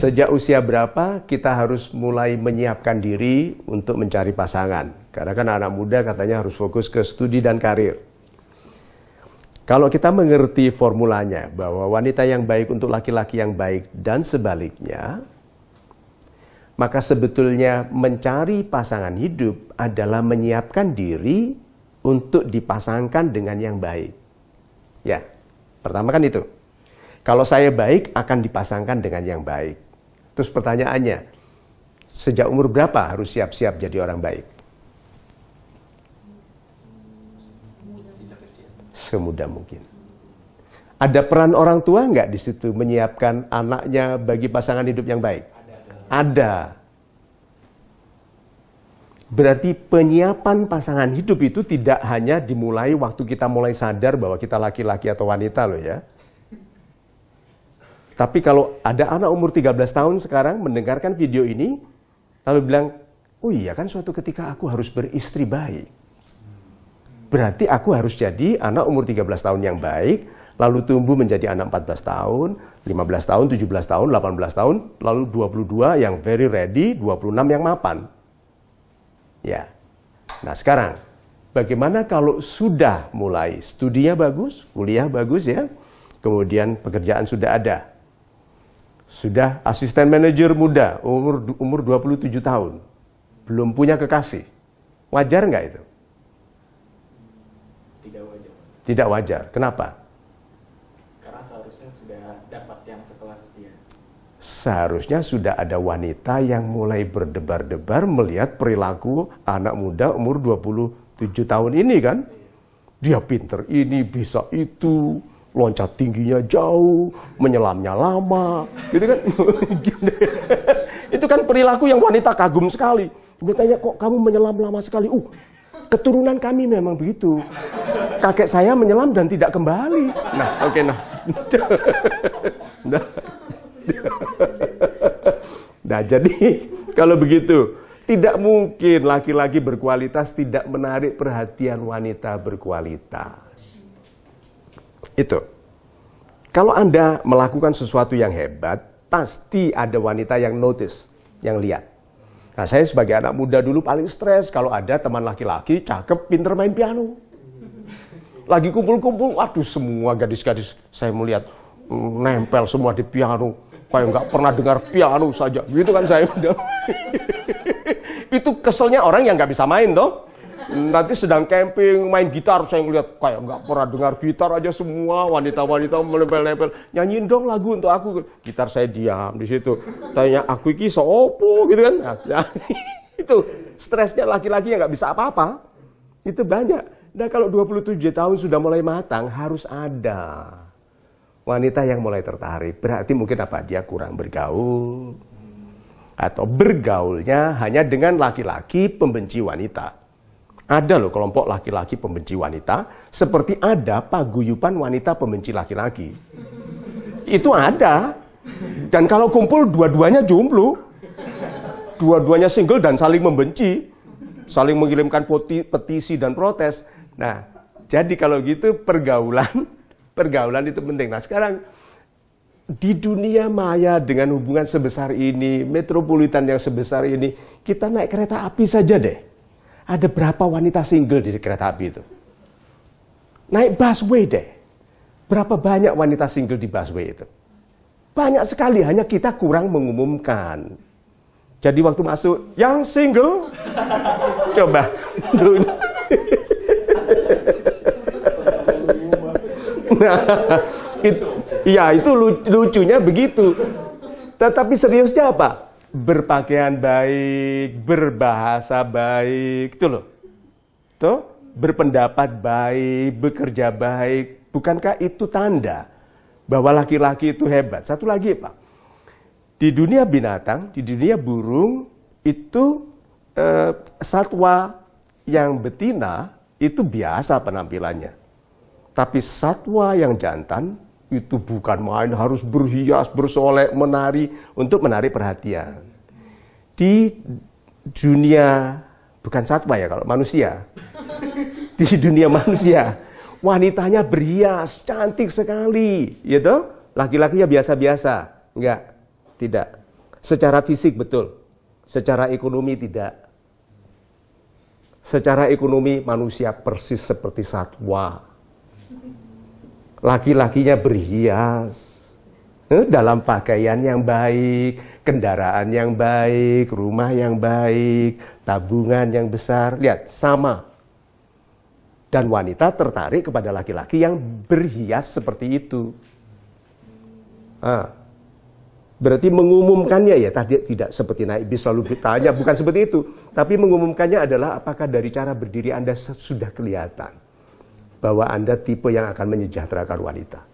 Sejak usia berapa kita harus mulai menyiapkan diri untuk mencari pasangan? Karena kan anak muda katanya harus fokus ke studi dan karir. Kalau kita mengerti formulanya bahwa wanita yang baik untuk laki-laki yang baik dan sebaliknya, maka sebetulnya mencari pasangan hidup adalah menyiapkan diri untuk dipasangkan dengan yang baik. Ya, pertama kan itu. Kalau saya baik akan dipasangkan dengan yang baik. Terus pertanyaannya, sejak umur berapa harus siap-siap jadi orang baik? Semudah mungkin. Ada peran orang tua nggak di situ menyiapkan anaknya bagi pasangan hidup yang baik? Ada. Berarti penyiapan pasangan hidup itu tidak hanya dimulai waktu kita mulai sadar bahwa kita laki-laki atau wanita loh ya. Tapi kalau ada anak umur 13 tahun sekarang mendengarkan video ini, lalu bilang, oh iya kan suatu ketika aku harus beristri baik. Berarti aku harus jadi anak umur 13 tahun yang baik, lalu tumbuh menjadi anak 14 tahun, 15 tahun, 17 tahun, 18 tahun, lalu 22 yang very ready, 26 yang mapan. Ya. Nah, sekarang bagaimana kalau sudah mulai studinya bagus, kuliah bagus ya, kemudian pekerjaan sudah ada, sudah asisten manajer muda, umur umur 27 tahun. Belum punya kekasih. Wajar nggak itu? Tidak wajar. Tidak wajar. Kenapa? Karena seharusnya sudah dapat yang sekelas dia. Seharusnya sudah ada wanita yang mulai berdebar-debar melihat perilaku anak muda umur 27 tahun ini kan? Iya. Dia pinter ini, bisa itu, loncat tingginya jauh, menyelamnya lama, gitu kan? itu kan perilaku yang wanita kagum sekali. Dia tanya kok kamu menyelam lama sekali? Uh, keturunan kami memang begitu. Kakek saya menyelam dan tidak kembali. Nah, oke okay, nah. nah. nah, jadi kalau begitu, tidak mungkin laki-laki berkualitas tidak menarik perhatian wanita berkualitas. Itu. Kalau Anda melakukan sesuatu yang hebat, pasti ada wanita yang notice, yang lihat. Nah, saya sebagai anak muda dulu paling stres kalau ada teman laki-laki cakep, pinter main piano. Lagi kumpul-kumpul, waduh semua gadis-gadis saya melihat mm, nempel semua di piano. Kayak nggak pernah dengar piano saja. Gitu kan saya udah. Itu keselnya orang yang nggak bisa main toh. Nanti sedang camping, main gitar, saya ngeliat kayak nggak pernah dengar gitar aja semua wanita-wanita melempel-lempel. Nyanyiin dong lagu untuk aku. Gitar saya diam di situ. Tanya aku iki sopo gitu kan. Nah, ya. itu stresnya laki-laki yang nggak bisa apa-apa. Itu banyak. Nah kalau 27 tahun sudah mulai matang harus ada wanita yang mulai tertarik. Berarti mungkin apa dia kurang bergaul atau bergaulnya hanya dengan laki-laki pembenci wanita ada loh kelompok laki-laki pembenci wanita, seperti ada paguyupan wanita pembenci laki-laki. Itu ada. Dan kalau kumpul dua-duanya jomblo. Dua-duanya single dan saling membenci. Saling mengirimkan poti, petisi dan protes. Nah, jadi kalau gitu pergaulan, pergaulan itu penting. Nah sekarang di dunia maya dengan hubungan sebesar ini, metropolitan yang sebesar ini, kita naik kereta api saja deh ada berapa wanita single di kereta api itu? Naik busway deh. Berapa banyak wanita single di busway itu? Banyak sekali, hanya kita kurang mengumumkan. Jadi waktu masuk, yang single, coba. nah, it, ya itu lucunya begitu. Tetapi seriusnya apa? berpakaian baik, berbahasa baik, itu loh. Tuh, berpendapat baik, bekerja baik, bukankah itu tanda bahwa laki-laki itu hebat? Satu lagi, Pak. Di dunia binatang, di dunia burung, itu eh, satwa yang betina itu biasa penampilannya. Tapi satwa yang jantan itu bukan main harus berhias, bersolek, menari untuk menarik perhatian. Di dunia bukan satwa ya kalau manusia. Di dunia manusia wanitanya berhias, cantik sekali, gitu. Laki-lakinya biasa-biasa. Enggak, tidak. Secara fisik betul. Secara ekonomi tidak. Secara ekonomi manusia persis seperti satwa laki-lakinya berhias eh, dalam pakaian yang baik, kendaraan yang baik, rumah yang baik, tabungan yang besar. Lihat, sama. Dan wanita tertarik kepada laki-laki yang berhias seperti itu. Ah. Berarti mengumumkannya ya tadi tidak seperti naik bis selalu ditanya bukan seperti itu, tapi mengumumkannya adalah apakah dari cara berdiri Anda sudah kelihatan bahwa Anda tipe yang akan menyejahterakan wanita.